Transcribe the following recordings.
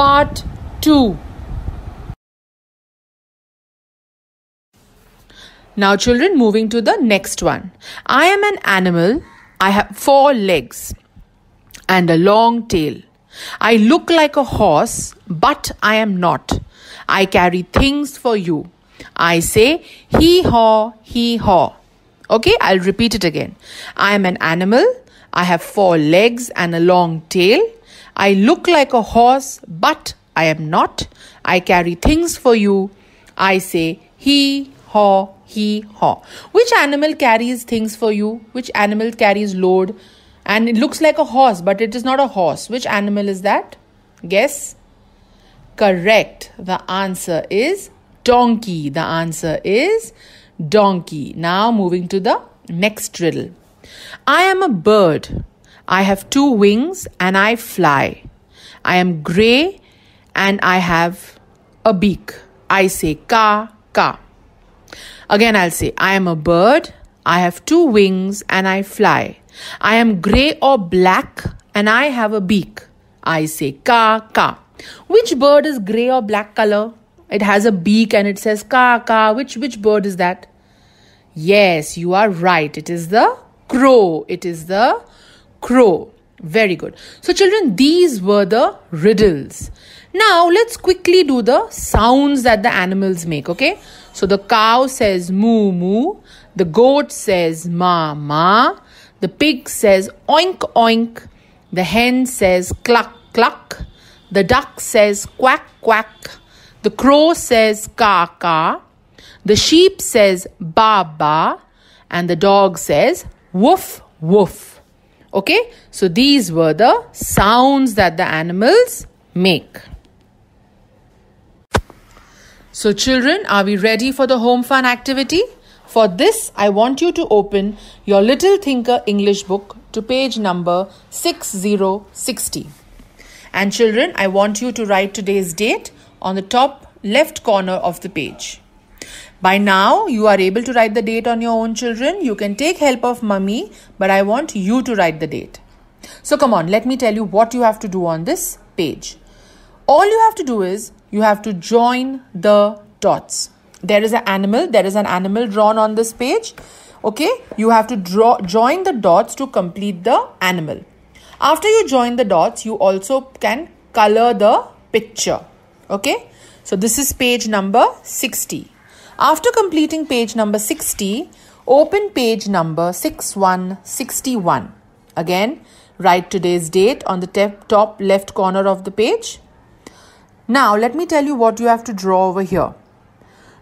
Part 2 Now, children, moving to the next one. I am an animal. I have four legs and a long tail. I look like a horse, but I am not. I carry things for you. I say hee haw, hee haw. Okay, I'll repeat it again. I am an animal. I have four legs and a long tail. I look like a horse, but I am not. I carry things for you. I say he, haw, he, haw. Which animal carries things for you? Which animal carries load? And it looks like a horse, but it is not a horse. Which animal is that? Guess. Correct. The answer is donkey. The answer is donkey. Now moving to the next riddle. I am a bird. I have two wings and I fly. I am grey and I have a beak. I say ka ka. Again, I'll say I am a bird. I have two wings and I fly. I am grey or black and I have a beak. I say ka ka. Which bird is grey or black color? It has a beak and it says ka ka. Which which bird is that? Yes, you are right. It is the crow. It is the crow. Very good. So, children, these were the riddles. Now, let's quickly do the sounds that the animals make, okay? So, the cow says moo moo, the goat says ma ma, the pig says oink oink, the hen says cluck cluck, the duck says quack quack, the crow says ka ka, the sheep says ba ba, and the dog says woof woof. Okay, so these were the sounds that the animals make. So children, are we ready for the home fun activity? For this, I want you to open your Little Thinker English book to page number 6060. And children, I want you to write today's date on the top left corner of the page. By now, you are able to write the date on your own children. You can take help of mummy, but I want you to write the date. So come on, let me tell you what you have to do on this page. All you have to do is you have to join the dots. There is an animal, there is an animal drawn on this page. Okay, you have to draw join the dots to complete the animal. After you join the dots, you also can color the picture. Okay, so this is page number 60. After completing page number 60, open page number 6161. Again, write today's date on the top left corner of the page. Now, let me tell you what you have to draw over here.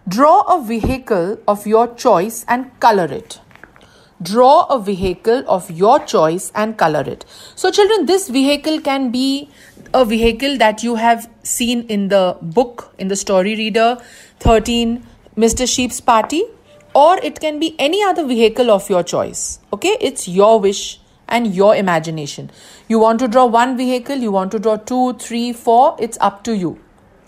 Draw a vehicle of your choice and color it draw a vehicle of your choice and color it. So, children, this vehicle can be a vehicle that you have seen in the book, in the story reader 13, Mr. Sheep's party, or it can be any other vehicle of your choice. Okay, it's your wish and your imagination. You want to draw one vehicle, you want to draw two, three, four, it's up to you.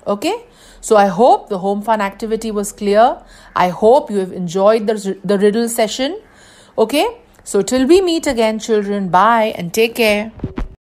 Okay, so I hope the home fun activity was clear. I hope you have enjoyed the, the riddle session. Okay, so till we meet again, children, bye and take care.